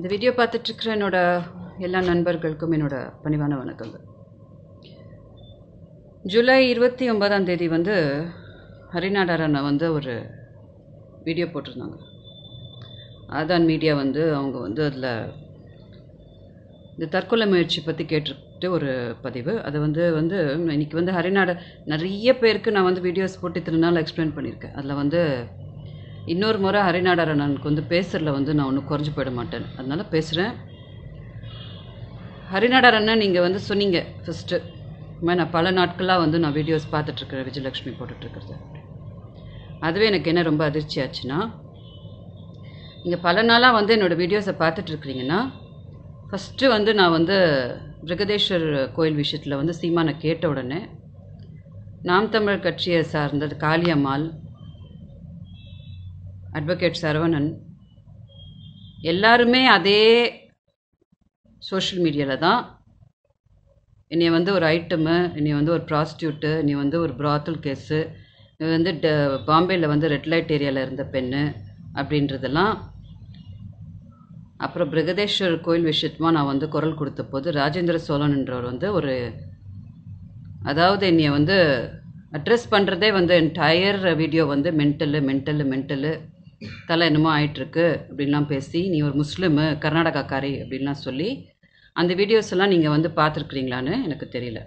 இந்த வீடியோ பார்த்துட்ருக்குற என்னோட எல்லா நண்பர்களுக்கும் என்னோட பணிவான வணக்கங்கள் ஜூலை இருபத்தி ஒன்பதாம் தேதி வந்து ஹரிநாடாரனை வந்து ஒரு வீடியோ போட்டிருந்தாங்க ஆதான் மீடியா வந்து அவங்க வந்து அதில் இந்த தற்கொலை முயற்சி பற்றி கேட்டுக்கிட்டு ஒரு பதிவு அது வந்து வந்து இன்றைக்கி வந்து ஹரிநாட நிறைய பேருக்கு நான் வந்து வீடியோஸ் போட்டு திருநாள் எக்ஸ்பிளைன் பண்ணியிருக்கேன் அதில் வந்து இன்னொரு முறை ஹரிநாடாரணனுக்கு வந்து பேசுறதுல வந்து நான் ஒன்றும் குறைஞ்சி போயிட மாட்டேன் அதனால் பேசுகிறேன் ஹரிநாடாரணன் நீங்கள் வந்து சொன்னீங்க ஃபஸ்ட்டு இனிமேல் நான் பல நாட்களாக வந்து நான் வீடியோஸ் பார்த்துட்ருக்குறேன் விஜயலக்ஷ்மி போட்டுட்ருக்கிறது அதுவே எனக்கு என்ன ரொம்ப அதிர்ச்சி ஆச்சுன்னா நீங்கள் பல நாளாக வந்து என்னோடய வீடியோஸை பார்த்துட்ருக்குறீங்கன்னா ஃபஸ்ட்டு வந்து நான் வந்து பிரகதேஸ்வர் கோயில் விஷயத்தில் வந்து சீமானை கேட்ட உடனே நாம் தமிழ் கட்சியை சார்ந்தது காளியம்மாள் அட்வொகேட் சரவணன் எல்லாருமே அதே சோஷியல் மீடியாவில் தான் என்னை வந்து ஒரு ஐட்டமு என்னை வந்து ஒரு ப்ராஸ்டியூட்டு நீ வந்து ஒரு ப்ராத்தல் கேஸு நீ வந்து ட பாம்பேயில் வந்து ரெட் லைட் ஏரியாவில் இருந்த பெண்ணு அப்படின்றதெல்லாம் அப்புறம் பிரகதேஸ்வர் கோயில் விஷயத்துமா நான் வந்து குரல் கொடுத்த போது ராஜேந்திர சோழன் என்றவர் வந்து ஒரு அதாவது என்னை வந்து அட்ரஸ் பண்ணுறதே வந்து என் டயர் வீடியோ வந்து மென்டலு மென்டலு மென்டலு தலை என்னமோ ஆயிட்டுருக்கு அப்படின்லாம் பேசி நீ ஒரு முஸ்லீமு கர்நாடகாக்காரி அப்படின்லாம் சொல்லி அந்த வீடியோஸ் எல்லாம் நீங்கள் வந்து பார்த்துருக்குறீங்களான்னு எனக்கு தெரியல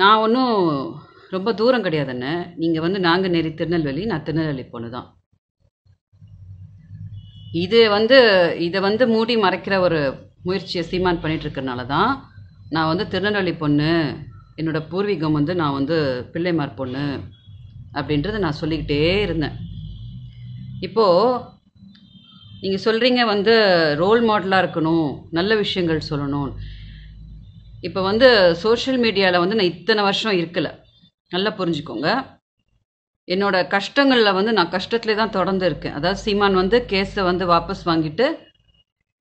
நான் ஒன்றும் ரொம்ப தூரம் கிடையாதுன்னு நீங்கள் வந்து நாங்கள் நெறி திருநெல்வேலி நான் திருநெல்வேலி பொண்ணு தான் இது வந்து இதை வந்து மூடி மறைக்கிற ஒரு முயற்சியை சீமான் பண்ணிகிட்டு இருக்கிறனால தான் நான் வந்து திருநெல்வேலி பொண்ணு என்னோடய பூர்வீகம் வந்து நான் வந்து பிள்ளைமார் பொண்ணு அப்படின்றத நான் சொல்லிக்கிட்டே இருந்தேன் இப்போது நீங்கள் சொல்கிறீங்க வந்து ரோல் மாடலாக இருக்கணும் நல்ல விஷயங்கள் சொல்லணும் இப்போ வந்து சோஷியல் மீடியாவில் வந்து நான் இத்தனை வருஷம் இருக்கலை நல்லா புரிஞ்சுக்கோங்க என்னோட கஷ்டங்களில் வந்து நான் கஷ்டத்துலேயே தான் தொடர்ந்து இருக்கேன் அதாவது சீமான் வந்து கேஸை வந்து வாபஸ் வாங்கிட்டு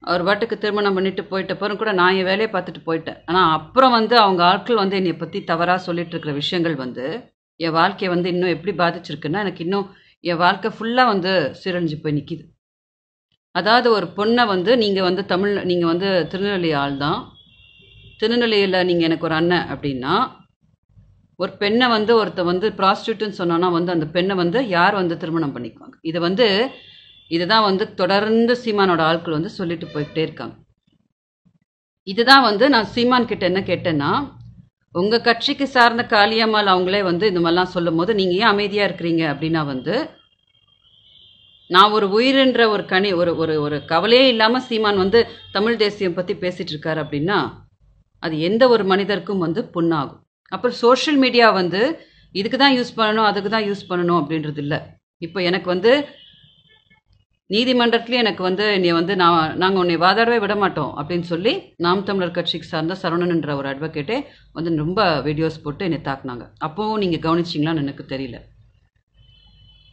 அவர் பாட்டுக்கு திருமணம் பண்ணிட்டு போயிட்ட பிறகு கூட நான் என் வேலையை பார்த்துட்டு போயிட்டேன் ஆனால் அப்புறம் வந்து அவங்க ஆட்கள் வந்து என்னை பற்றி தவறாக சொல்லிட்டு இருக்கிற விஷயங்கள் வந்து என் வாழ்க்கையை வந்து இன்னும் எப்படி பாதிச்சிருக்குன்னா எனக்கு இன்னும் என் வாழ்க்கை ஃபுல்லாக வந்து சீரழிஞ்சு போய் நிற்கிது அதாவது ஒரு பொண்ணை வந்து நீங்கள் வந்து தமிழ் நீங்கள் வந்து திருநெல்வேலி ஆள் தான் திருநெல்வேலியில் நீங்கள் எனக்கு ஒரு அண்ணன் அப்படின்னா ஒரு பெண்ணை வந்து ஒருத்த வந்து ப்ராஸ்டியூட்னு சொன்னோன்னா வந்து அந்த பெண்ணை வந்து யார் வந்து திருமணம் பண்ணிக்குவாங்க இதை வந்து இதுதான் வந்து தொடர்ந்து சீமானோட ஆட்கள் வந்து சொல்லிட்டு போய்கிட்டே இருக்காங்க இதுதான் வந்து நான் சீமான் கிட்ட என்ன கேட்டேன்னா உங்கள் கட்சிக்கு சார்ந்த காளியம்மாள் அவங்களே வந்து இந்த மாதிரிலாம் சொல்லும் போது நீங்கள் ஏன் அமைதியாக இருக்கிறீங்க அப்படின்னா வந்து நான் ஒரு உயிரின்ற ஒரு கனி ஒரு ஒரு ஒரு கவலையே இல்லாமல் சீமான் வந்து தமிழ் தேசியம் பற்றி பேசிகிட்டு இருக்காரு அப்படின்னா அது எந்த ஒரு மனிதருக்கும் வந்து புண்ணாகும் அப்புறம் சோஷியல் மீடியா வந்து இதுக்கு தான் யூஸ் பண்ணணும் அதுக்கு தான் யூஸ் பண்ணணும் அப்படின்றது இல்லை இப்போ எனக்கு வந்து நீதிமன்றத்திலேயே எனக்கு வந்து நீ வந்து நான் நாங்கள் உன்னை வாதாடவே விட மாட்டோம் அப்படின்னு சொல்லி நாம் தமிழர் கட்சிக்கு சார்ந்த என்ற ஒரு அட்வொகேட்டே வந்து ரொம்ப வீடியோஸ் போட்டு என்னை தாக்குனாங்க அப்போவும் நீங்கள் கவனிச்சிங்களான்னு எனக்கு தெரியல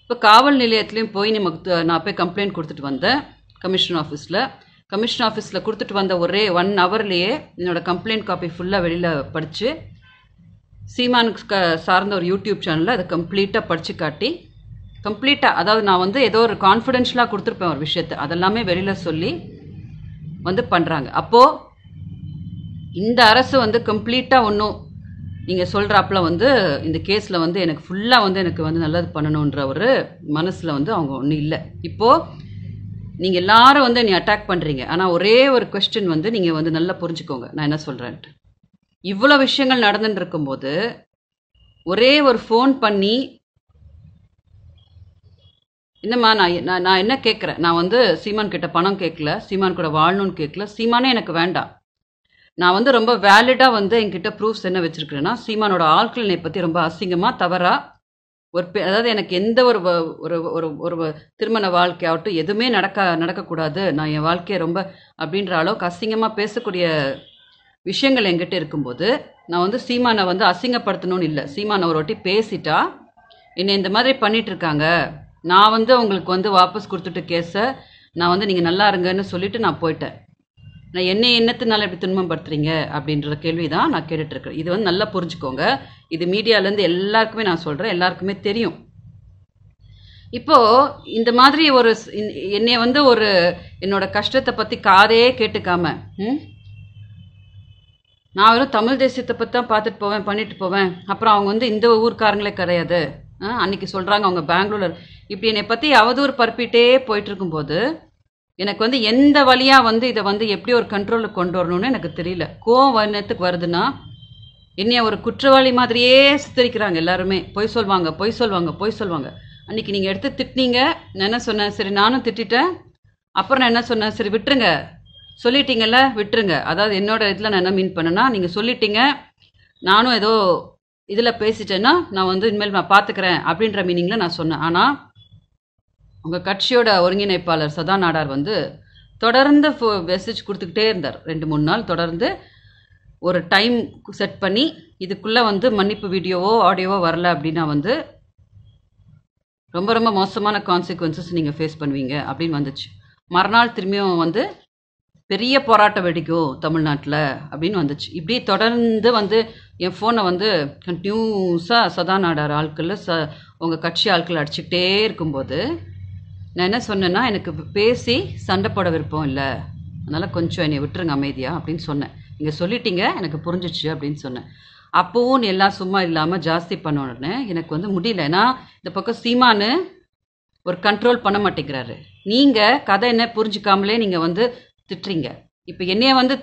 இப்போ காவல் நிலையத்துலேயும் போய் நமக்கு நான் போய் கம்ப்ளைண்ட் கொடுத்துட்டு வந்தேன் கமிஷன் ஆஃபீஸில் கமிஷன் ஆஃபீஸில் கொடுத்துட்டு வந்த ஒரே ஒன் ஹவர்லேயே என்னோடய கம்ப்ளைண்ட் காப்பி ஃபுல்லாக வெளியில் படித்து சீமானுக்கு சார்ந்த ஒரு யூடியூப் சேனலில் அதை கம்ப்ளீட்டாக படித்து காட்டி கம்ப்ளீட்டாக அதாவது நான் வந்து ஏதோ ஒரு கான்ஃபிடென்ஷியலாக கொடுத்துருப்பேன் ஒரு விஷயத்தை அதெல்லாமே வெளியில் சொல்லி வந்து பண்ணுறாங்க அப்போது இந்த அரசு வந்து கம்ப்ளீட்டாக ஒன்றும் நீங்கள் சொல்கிறாப்புல வந்து இந்த கேஸில் வந்து எனக்கு ஃபுல்லாக வந்து எனக்கு வந்து நல்லது பண்ணணுன்ற ஒரு மனசில் வந்து அவங்க ஒன்றும் இல்லை இப்போது நீங்கள் எல்லாரும் வந்து என்னை அட்டாக் பண்ணுறீங்க ஆனால் ஒரே ஒரு கொஸ்டின் வந்து நீங்கள் வந்து நல்லா புரிஞ்சுக்கோங்க நான் என்ன சொல்கிறேன்ட்டு இவ்வளோ விஷயங்கள் நடந்துட்டு இருக்கும்போது ஒரே ஒரு ஃபோன் பண்ணி என்னம்மா நான் நான் நான் என்ன கேட்குறேன் நான் வந்து சீமான் கிட்ட பணம் கேட்கல சீமான் கூட வாழணும்னு கேட்கல சீமானே எனக்கு வேண்டாம் நான் வந்து ரொம்ப வேலிடாக வந்து என்கிட்ட ப்ரூஃப்ஸ் என்ன வச்சுருக்கேன்னா சீமானோட ஆட்களை பற்றி ரொம்ப அசிங்கமாக தவறாக ஒரு அதாவது எனக்கு எந்த ஒரு ஒரு ஒரு ஒரு திருமண வாழ்க்கையாகட்டும் எதுவுமே நடக்க நடக்கக்கூடாது நான் என் வாழ்க்கையை ரொம்ப அப்படின்ற அளவுக்கு அசிங்கமாக பேசக்கூடிய விஷயங்கள் என்கிட்ட இருக்கும்போது நான் வந்து சீமானை வந்து அசிங்கப்படுத்தணும்னு இல்லை சீமானை ஒரு வாட்டி பேசிட்டா என்னை இந்த மாதிரி பண்ணிகிட்ருக்காங்க நான் வந்து அவங்களுக்கு வந்து வாபஸ் கொடுத்துட்டு கேஸை நான் வந்து நீங்கள் நல்லா இருங்கன்னு சொல்லிவிட்டு நான் போயிட்டேன் நான் என்ன என்னத்தினால எப்படி துன்பப்படுத்துறீங்க அப்படின்ற கேள்வி தான் நான் கேட்டுட்ருக்கேன் இது வந்து நல்லா புரிஞ்சுக்கோங்க இது மீடியாவிலேருந்து எல்லாருக்குமே நான் சொல்கிறேன் எல்லாருக்குமே தெரியும் இப்போது இந்த மாதிரி ஒரு என்னைய வந்து ஒரு என்னோட கஷ்டத்தை பற்றி காதையே கேட்டுக்காம ம் நான் வெறும் தமிழ் தேசியத்தை பற்றி தான் பார்த்துட்டு போவேன் பண்ணிட்டு போவேன் அப்புறம் அவங்க வந்து இந்த ஊர்க்காரங்களே கிடையாது அன்னைக்கு சொல்கிறாங்க அவங்க பெங்களூரில் இப்படி என்னை பற்றி அவதூறு பரப்பிட்டே போயிட்டு இருக்கும்போது எனக்கு வந்து எந்த வழியாக வந்து இதை வந்து எப்படி ஒரு கண்ட்ரோலுக்கு கொண்டு வரணும்னு எனக்கு தெரியல கோவம் வருதுன்னா என்னைய ஒரு குற்றவாளி மாதிரியே சித்தரிக்கிறாங்க எல்லாருமே பொய் சொல்வாங்க பொய் சொல்வாங்க பொய் சொல்வாங்க அன்னைக்கு நீங்கள் எடுத்து திட்டினீங்க நான் என்ன சொன்னேன் சரி நானும் திட்டிட்டேன் அப்புறம் நான் என்ன சொன்னேன் சரி விட்டுருங்க சொல்லிட்டீங்கல்ல விட்டுருங்க அதாவது என்னோட இதில் நான் என்ன மீன் பண்ணேன்னா நீங்கள் சொல்லிட்டீங்க நானும் ஏதோ இதில் பேசிட்டேன்னா நான் வந்து இனிமேல் நான் பார்த்துக்கிறேன் அப்படின்ற மீனிங்கில் நான் சொன்னேன் ஆனால் உங்கள் கட்சியோட ஒருங்கிணைப்பாளர் சதா நாடார் வந்து தொடர்ந்து ஃபோ மெசேஜ் கொடுத்துக்கிட்டே இருந்தார் ரெண்டு மூணு நாள் தொடர்ந்து ஒரு டைம் செட் பண்ணி இதுக்குள்ளே வந்து மன்னிப்பு வீடியோவோ ஆடியோவோ வரல அப்படின்னா வந்து ரொம்ப ரொம்ப மோசமான கான்சிக்வன்சஸ் நீங்கள் ஃபேஸ் பண்ணுவீங்க அப்படின்னு வந்துச்சு மறுநாள் திரும்பியும் வந்து பெரிய போராட்டம் வெடிக்கும் தமிழ்நாட்டில் அப்படின்னு வந்துச்சு இப்படி தொடர்ந்து வந்து என் ஃபோனை வந்து கண்டினியூஸாக சதாநாடார் ஆட்கள் ச உங்கள் கட்சி ஆட்கள் அடிச்சுக்கிட்டே இருக்கும்போது நான் என்ன சொன்னேன்னா எனக்கு பேசி சண்டை போட விருப்பம் இல்லை அதனால் கொஞ்சம் என்னை விட்டுருங்க அமைதியாக அப்படின்னு சொன்னேன் நீங்கள் சொல்லிட்டீங்க எனக்கு புரிஞ்சிச்சு அப்படின்னு சொன்னேன் அப்போவும் எல்லாம் சும்மா இல்லாமல் ஜாஸ்தி பண்ணணுன்னு எனக்கு வந்து முடியல ஏன்னா இந்த பக்கம் சீமானு ஒரு கண்ட்ரோல் பண்ண மாட்டேங்கிறாரு நீங்கள் கதை என்ன புரிஞ்சிக்காமலே நீங்கள் வந்து திட்டுறீங்க இப்போ என்னைய வந்து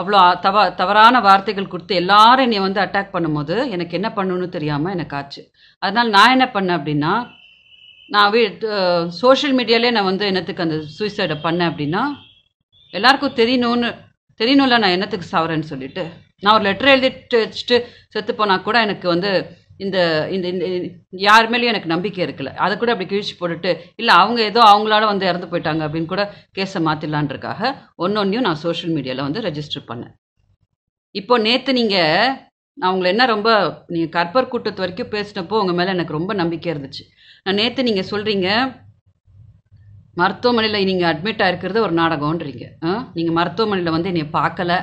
அவ்வளோ தவ தவறான வார்த்தைகள் கொடுத்து எல்லாரும் என்னை வந்து அட்டாக் பண்ணும்போது எனக்கு என்ன பண்ணணும்னு தெரியாமல் எனக்கு ஆச்சு அதனால் நான் என்ன பண்ணேன் அப்படின்னா நான் வீ சோஷியல் மீடியாலே நான் வந்து என்னத்துக்கு அந்த சூசைடை பண்ணேன் அப்படின்னா எல்லாருக்கும் தெரியணும்னு தெரியணும்ல நான் என்னத்துக்கு சவரேன்னு சொல்லிட்டு நான் ஒரு லெட்டர் எழுதிட்டு வச்சுட்டு செத்து போனால் கூட எனக்கு வந்து இந்த இந்த இந்த யார் மேலேயும் எனக்கு நம்பிக்கை இருக்கல அதை கூட அப்படி கிழிச்சு போட்டுட்டு இல்லை அவங்க ஏதோ அவங்களால வந்து இறந்து போயிட்டாங்க அப்படின்னு கூட கேஸை மாற்றிடலான்றக்காக ஒன்னொன்னையும் நான் சோஷியல் மீடியாவில் வந்து ரெஜிஸ்டர் பண்ணேன் இப்போ நேற்று நீங்கள் நான் உங்களை என்ன ரொம்ப நீங்கள் கற்பர் கூட்டத்து வரைக்கும் பேசினப்போ உங்கள் மேலே எனக்கு ரொம்ப நம்பிக்கை இருந்துச்சு நான் நேற்று நீங்கள் சொல்கிறீங்க மருத்துவமனையில் நீங்கள் அட்மிட் ஆகிருக்கிறது ஒரு நாடகம்ன்றீங்க நீங்கள் மருத்துவமனையில் வந்து என்னை பார்க்கலை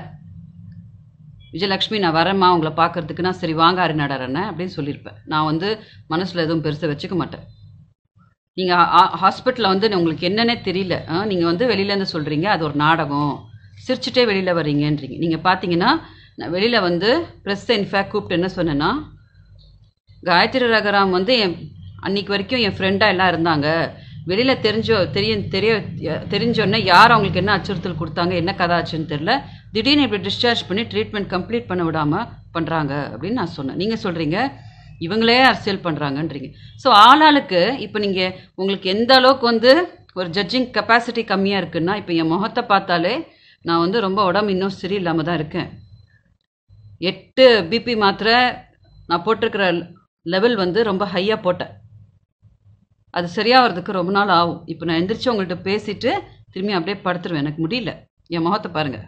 விஜயலக்ஷ்மி நான் வரேம்மா உங்களை பார்க்குறதுக்கு நான் சரி வாங்க அருணாடரண்ணே அப்படின்னு சொல்லியிருப்பேன் நான் வந்து மனசில் எதுவும் பெருசாக வச்சுக்க மாட்டேன் நீங்கள் ஹாஸ்பிட்டலில் வந்து உங்களுக்கு என்னன்னே தெரியல நீங்கள் வந்து வெளியிலேருந்து சொல்கிறீங்க அது ஒரு நாடகம் சிரிச்சுட்டே வெளியில் வரீங்கன்றீங்க நீங்கள் பார்த்தீங்கன்னா நான் வெளியில் வந்து ப்ரெஸ் இன்ஃபேக்ட் கூப்பிட்டு என்ன சொன்னேன்னா காயத்ரி ரகராம் வந்து என் அன்னைக்கு வரைக்கும் என் ஃப்ரெண்டாக எல்லாம் இருந்தாங்க வெளியில் தெரிஞ்சோ தெரிய தெரிய தெரிஞ்சோன்னே யார் அவங்களுக்கு என்ன அச்சுறுத்தல் கொடுத்தாங்க என்ன கதாச்சுன்னு தெரில திடீர்னு இப்படி டிஸ்சார்ஜ் பண்ணி ட்ரீட்மெண்ட் கம்ப்ளீட் பண்ண விடாமல் பண்ணுறாங்க அப்படின்னு நான் சொன்னேன் நீங்கள் சொல்கிறீங்க இவங்களே அரசியல் பண்ணுறாங்கன்றீங்க ஸோ ஆளாளுக்கு இப்போ நீங்கள் உங்களுக்கு எந்த அளவுக்கு வந்து ஒரு ஜட்ஜிங் கெப்பாசிட்டி கம்மியாக இருக்குன்னா இப்போ என் முகத்தை பார்த்தாலே நான் வந்து ரொம்ப உடம்பு இன்னும் சரி இல்லாமல் தான் இருக்கேன் எட்டு பிபி மாத்திரை நான் போட்டிருக்கிற லெவல் வந்து ரொம்ப ஹையாக போட்டேன் அது சரியாகிறதுக்கு ரொம்ப நாள் ஆகும் இப்போ நான் எந்திரிச்சு உங்கள்கிட்ட பேசிவிட்டு திரும்பி அப்படியே படுத்துருவேன் எனக்கு முடியல என் முகத்தை பாருங்கள்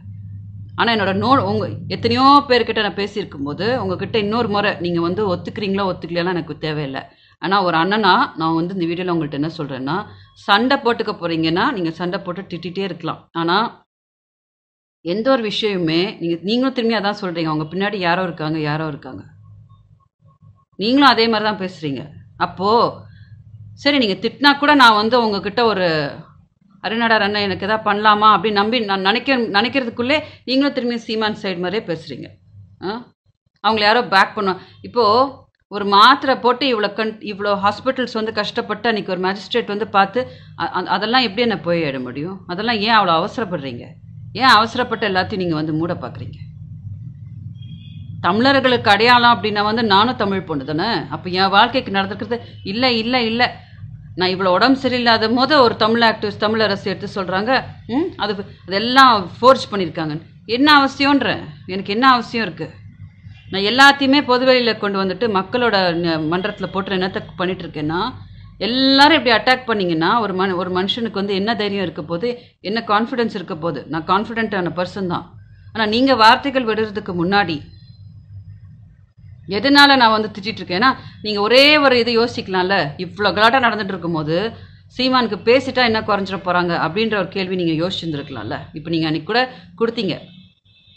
ஆனால் என்னோட நோ உங்கள் எத்தனையோ பேர்கிட்ட நான் பேசியிருக்கும் போது உங்ககிட்ட இன்னொரு முறை நீங்கள் வந்து ஒத்துக்கிறீங்களோ ஒத்துக்கலையெல்லாம் எனக்கு தேவையில்லை ஆனால் ஒரு அண்ணனா நான் வந்து இந்த வீடியோவில் உங்கள்கிட்ட என்ன சொல்கிறேன்னா சண்டை போட்டுக்க போகிறீங்கன்னா நீங்கள் சண்டை போட்டு திட்டிகிட்டே இருக்கலாம் ஆனால் எந்த ஒரு விஷயமுமே நீங்கள் நீங்களும் திரும்பி அதான் சொல்கிறீங்க அவங்க பின்னாடி யாரோ இருக்காங்க யாரோ இருக்காங்க நீங்களும் அதே மாதிரி தான் பேசுகிறீங்க அப்போது சரி நீங்கள் திட்டினா கூட நான் வந்து உங்ககிட்ட ஒரு அருணாடா அண்ணன் எனக்கு எதாவது பண்ணலாமா அப்படின்னு நம்பி நான் நினைக்க நினைக்கிறதுக்குள்ளே நீங்களும் திரும்பி சீமான் சைடு மாதிரியே பேசுகிறீங்க அவங்கள யாரோ பேக் பண்ணுவோம் இப்போது ஒரு மாத்திரை போட்டு இவ்வளோ கண் இவ்வளோ ஹாஸ்பிட்டல்ஸ் வந்து கஷ்டப்பட்டு அன்றைக்கி ஒரு மேஜிஸ்ட்ரேட் வந்து பார்த்து அதெல்லாம் எப்படி என்ன போயிட முடியும் அதெல்லாம் ஏன் அவ்வளோ அவசரப்படுறீங்க ஏன் அவசரப்பட்ட எல்லாத்தையும் நீங்கள் வந்து மூட பார்க்குறீங்க தமிழர்களுக்கு அடையாளம் அப்படின்னா வந்து நானும் தமிழ் பொண்ணு தானே அப்போ என் வாழ்க்கைக்கு நடந்துக்கிறது இல்லை இல்லை இல்லை நான் இவ்வளோ உடம்பு சரியில்லாத போது ஒரு தமிழ் ஆக்டர்ஸ் தமிழ் அரசு எடுத்து சொல்கிறாங்க ம் அது அதெல்லாம் ஃபோர்ஸ் பண்ணியிருக்காங்க என்ன அவசியன்ற எனக்கு என்ன அவசியம் இருக்குது நான் எல்லாத்தையுமே பொதுவெளியில் கொண்டு வந்துட்டு மக்களோட மன்றத்தில் போட்டு என்னத்தை பண்ணிகிட்டு இருக்கேன்னா எல்லாரும் இப்படி அட்டாக் பண்ணிங்கன்னா ஒரு மனு ஒரு மனுஷனுக்கு வந்து என்ன தைரியம் இருக்க போது என்ன கான்ஃபிடென்ஸ் இருக்க போது நான் கான்ஃபிடென்ட்டான பர்சன் தான் ஆனால் நீங்கள் வார்த்தைகள் விடுறதுக்கு முன்னாடி எதனால் நான் வந்து ஏன்னா நீங்கள் ஒரே ஒரு இது யோசிக்கலாம்ல இவ்வளோ கலாட்டாக நடந்துட்டு இருக்கும்போது சீமானுக்கு பேசிட்டா என்ன குறைஞ்சிட போகிறாங்க அப்படின்ற ஒரு கேள்வி நீங்கள் யோசிச்சுருந்துருக்கலாம்ல இப்போ நீங்கள் அன்றைக்கி கூட கொடுத்தீங்க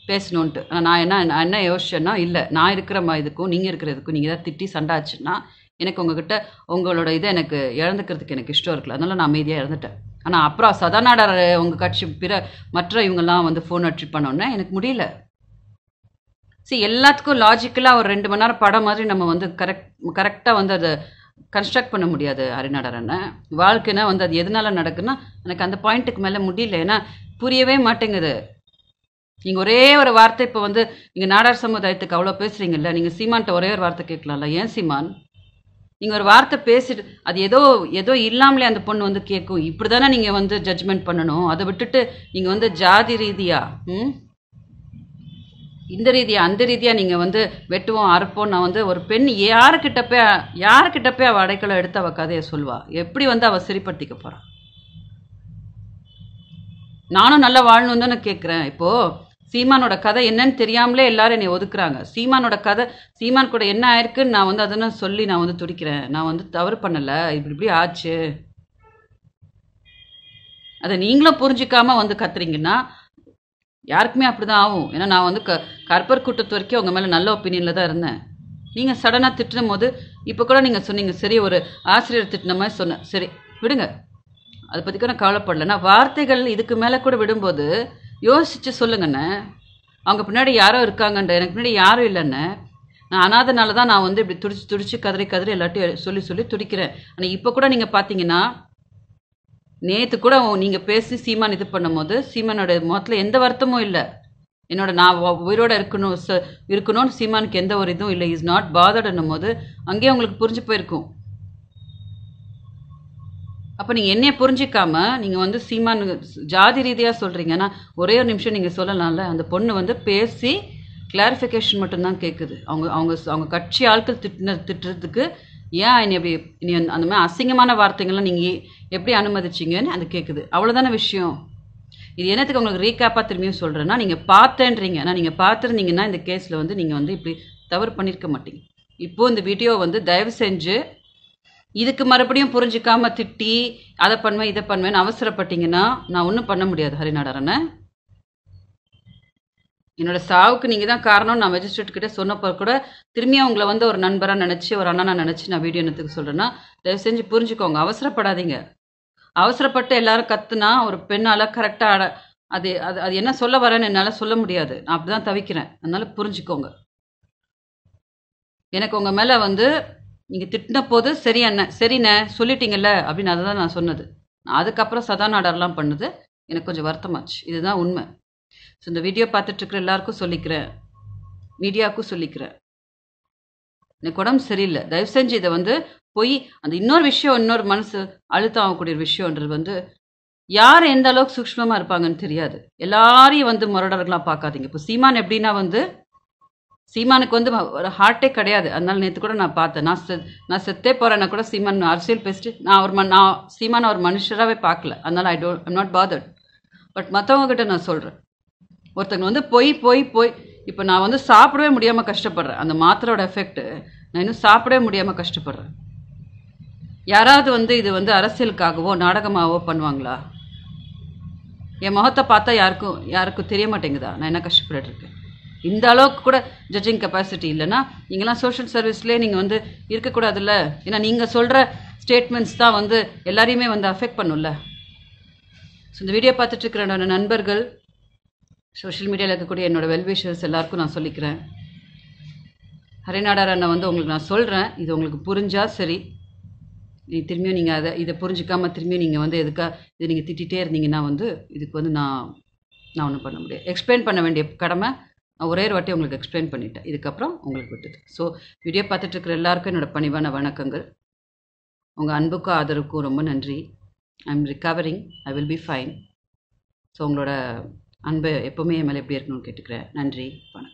பேசணுன்ட்டு நான் என்ன நான் என்ன யோசிச்சேன்னா இல்லை நான் இருக்கிற மாதிரி இதுக்கும் நீங்கள் இருக்கிற இதுக்கும் நீங்கள் ஏதாவது திட்டி சண்டாச்சுன்னா எனக்கு உங்ககிட்ட உங்களோட இதை எனக்கு இழந்துக்கிறதுக்கு எனக்கு இஷ்டம் இருக்கல அதனால நான் அமைதியாக இழந்துட்டேன் ஆனால் அப்புறம் சதாநாடர் உங்கள் கட்சி பிற மற்ற இவங்கெல்லாம் வந்து ஃபோன் அட்ரி பண்ணோன்னே எனக்கு முடியல சி எல்லாத்துக்கும் லாஜிக்கலாக ஒரு ரெண்டு மணி நேரம் படம் மாதிரி நம்ம வந்து கரெக்ட் கரெக்டாக வந்து அதை கன்ஸ்ட்ரக்ட் பண்ண முடியாது அரிநாடரனை வாழ்க்கைனா வந்து அது எதனால நடக்குன்னா எனக்கு அந்த பாயிண்ட்டுக்கு மேலே முடியல ஏன்னா புரியவே மாட்டேங்குது நீங்கள் ஒரே ஒரு வார்த்தை இப்போ வந்து நீங்கள் நாடார் சமுதாயத்துக்கு அவ்வளோ பேசுகிறீங்கல்ல நீங்கள் சீமான்ட்ட ஒரே ஒரு வார்த்தை கேட்கலாம்ல ஏன் சீமான் நீங்கள் ஒரு வார்த்தை பேசிட்டு அது ஏதோ ஏதோ இல்லாமலே அந்த பொண்ணு வந்து கேட்கும் இப்படி தானே நீங்கள் வந்து ஜட்ஜ்மெண்ட் பண்ணணும் அதை விட்டுட்டு நீங்கள் வந்து ஜாதி ரீதியாக ம் இந்த ரீதியாக அந்த ரீதியாக நீங்கள் வந்து வெட்டுவோம் அறுப்போம் நான் வந்து ஒரு பெண் யாருக்கிட்ட போய் யாருக்கிட்ட போய் அவள் அடைக்கலம் எடுத்து அவள் கதையை சொல்வா எப்படி வந்து அவள் சரிப்படுத்திக்க போகிறான் நானும் நல்லா வாழணும் நான் கேட்குறேன் இப்போது சீமானோட கதை என்னன்னு தெரியாமலே எல்லாரும் என்னை ஒதுக்குறாங்க சீமானோட கதை சீமான் கூட என்ன ஆயிருக்குன்னு நான் வந்து அதுன்னு சொல்லி நான் வந்து துடிக்கிறேன் நான் வந்து தவறு பண்ணலை இப்படி இப்படி ஆச்சு அதை நீங்களும் புரிஞ்சிக்காமல் வந்து கத்துறீங்கன்னா யாருக்குமே அப்படி தான் ஆகும் ஏன்னா நான் வந்து க கற்பர் கூட்டத்து வரைக்கும் உங்கள் மேலே நல்ல ஒப்பீனியனில் தான் இருந்தேன் நீங்கள் சடனாக திட்டும் போது இப்போ கூட நீங்கள் சொன்னீங்க சரி ஒரு ஆசிரியர் திட்டின மாதிரி சொன்னேன் சரி விடுங்க அதை பற்றி கூட நான் கவலைப்படல நான் வார்த்தைகள் இதுக்கு மேலே கூட விடும்போது யோசித்து சொல்லுங்கண்ணே அவங்க பின்னாடி யாரோ இருக்காங்கன்ற எனக்கு பின்னாடி யாரும் இல்லைண்ணே நான் அனாதனால தான் நான் வந்து இப்படி துடிச்சு துடிச்சு கதறி கதறி எல்லாத்தையும் சொல்லி சொல்லி துடிக்கிறேன் ஆனால் இப்போ கூட நீங்கள் பார்த்தீங்கன்னா நேற்று கூட நீங்கள் பேசி சீமான் இது பண்ணும்போது சீமானோட முகத்தில் எந்த வருத்தமும் இல்லை என்னோட நான் உயிரோட இருக்கணும் ச இருக்கணும்னு சீமானுக்கு எந்த ஒரு இதுவும் இல்லை இஸ் நாட் பாதடுன்னும் போது அங்கேயே உங்களுக்கு புரிஞ்சு போயிருக்கும் அப்போ நீங்கள் என்னைய புரிஞ்சிக்காம நீங்கள் வந்து சீமானு ஜாதி ரீதியாக சொல்கிறீங்கன்னா ஒரே ஒரு நிமிஷம் நீங்கள் சொல்லலாம்ல அந்த பொண்ணு வந்து பேசி கிளாரிஃபிகேஷன் மட்டும்தான் கேட்குது அவங்க அவங்க அவங்க கட்சி ஆட்கள் திட்டின திட்டுறதுக்கு ஏன் என்னை அப்படி நீ அந்த மாதிரி அசிங்கமான வார்த்தைகள்லாம் நீங்கள் எப்படி அனுமதிச்சிங்கன்னு அது கேட்குது அவ்வளோதான விஷயம் இது என்னத்துக்கு உங்களுக்கு ரீகேப்பாக திரும்பியும் சொல்கிறேன்னா நீங்கள் பார்த்தேன்றீங்க ஆனால் நீங்கள் பார்த்துருந்தீங்கன்னா இந்த கேஸில் வந்து நீங்கள் வந்து இப்படி தவறு பண்ணியிருக்க மாட்டீங்க இப்போது இந்த வீடியோ வந்து தயவு செஞ்சு இதுக்கு மறுபடியும் புரிஞ்சிக்காமல் திட்டி அதை பண்ணுவேன் இதை பண்ணுவேன்னு அவசரப்பட்டீங்கன்னா நான் ஒன்றும் பண்ண முடியாது ஹரிநாடாரனை என்னோட சாவுக்கு நீங்கள் தான் காரணம் நான் மெஜிஸ்ட்ரேட் கிட்ட சொன்னப்போ கூட திரும்பி அவங்கள வந்து ஒரு நண்பராக நினச்சி ஒரு அண்ணனா நினச்சி நான் வீடியோ என்னத்துக்கு சொல்கிறேன்னா தயவு செஞ்சு புரிஞ்சுக்கோங்க அவசரப்படாதீங்க அவசரப்பட்டு எல்லாரும் கத்துனா ஒரு பெண்ணால் கரெக்டாக அது அது அது என்ன சொல்ல வரேன்னு என்னால் சொல்ல முடியாது நான் அப்படி தான் தவிக்கிறேன் அதனால் புரிஞ்சுக்கோங்க எனக்கு உங்கள் மேலே வந்து நீங்கள் திட்டின போது சரி அண்ணன் சரிண்ணே சொல்லிட்டீங்கல்ல அப்படின்னு அதை தான் நான் சொன்னது அதுக்கப்புறம் சதா நாடர்லாம் பண்ணுது எனக்கு கொஞ்சம் வருத்தமாச்சு இதுதான் உண்மை ஸோ இந்த வீடியோ இருக்கிற எல்லாருக்கும் சொல்லிக்கிறேன் மீடியாவுக்கும் சொல்லிக்கிறேன் எனக்கு உடம்பு சரியில்லை தயவு செஞ்சு இதை வந்து போய் அந்த இன்னொரு விஷயம் இன்னொரு மனசு அழுத்தம் ஆகக்கூடிய விஷயன்றது வந்து யார் எந்த அளவுக்கு சூக்மமாக இருப்பாங்கன்னு தெரியாது எல்லாரையும் வந்து முரடர்களாக பார்க்காதீங்க இப்போ சீமான் எப்படின்னா வந்து சீமானுக்கு வந்து ஒரு ஹார்ட்டே கிடையாது அதனால நேற்று கூட நான் பார்த்தேன் நான் செ நான் செத்தே போகிறேன்னா கூட சீமான் அரசியல் பேசிட்டு நான் ஒரு மண் நான் சீமான் ஒரு மனுஷராகவே பார்க்கல அதனால் I don't I'm not bothered but மற்றவங்ககிட்ட நான் சொல்கிறேன் ஒருத்தங்க வந்து பொய் பொய் பொய் இப்போ நான் வந்து சாப்பிடவே முடியாமல் கஷ்டப்படுறேன் அந்த மாத்திரோட எஃபெக்ட் நான் இன்னும் சாப்பிடவே முடியாமல் கஷ்டப்படுறேன் யாராவது வந்து இது வந்து அரசியலுக்காகவோ நாடகமாகவோ பண்ணுவாங்களா என் முகத்தை பார்த்தா யாருக்கும் யாருக்கும் தெரிய மாட்டேங்குதா நான் என்ன கஷ்டப்பட்டுருக்கேன் இந்த அளவுக்கு கூட ஜட்ஜிங் கெப்பாசிட்டி இல்லைன்னா நீங்களாம் சோஷியல் சர்வீஸ்லேயே நீங்கள் வந்து இருக்கக்கூடாதுல்ல ஏன்னா நீங்கள் சொல்கிற ஸ்டேட்மெண்ட்ஸ் தான் வந்து எல்லாரையுமே வந்து அஃபெக்ட் பண்ணும்ல ஸோ இந்த வீடியோ பார்த்துட்டு இருக்கிற நண்பர்கள் சோஷியல் மீடியாவில் இருக்கக்கூடிய என்னோடய வெல்விஷர்ஸ் எல்லாருக்கும் நான் சொல்லிக்கிறேன் ஹரிநாடார் அண்ணன் வந்து உங்களுக்கு நான் சொல்கிறேன் இது உங்களுக்கு புரிஞ்சால் சரி நீ திரும்பியும் நீங்கள் அதை இதை புரிஞ்சிக்காமல் திரும்பியும் நீங்கள் வந்து எதுக்காக இதை நீங்கள் திட்டிகிட்டே இருந்தீங்கன்னா வந்து இதுக்கு வந்து நான் நான் ஒன்றும் பண்ண முடியாது எக்ஸ்பிளைன் பண்ண வேண்டிய கடமை நான் ஒரே ஒரு வாட்டி உங்களுக்கு எக்ஸ்பிளைன் பண்ணிட்டேன் இதுக்கப்புறம் உங்களுக்கு விட்டுது ஸோ வீடியோ பார்த்துட்டு எல்லாருக்கும் என்னோடய பணிவான வணக்கங்கள் உங்கள் அன்புக்கும் ஆதரவுக்கும் ரொம்ப நன்றி I am recovering I will be fine so உங்களோட அன்பை எப்போவுமே என் மேலே எப்படி இருக்கணும்னு கேட்டுக்கிறேன் நன்றி வணக்கம்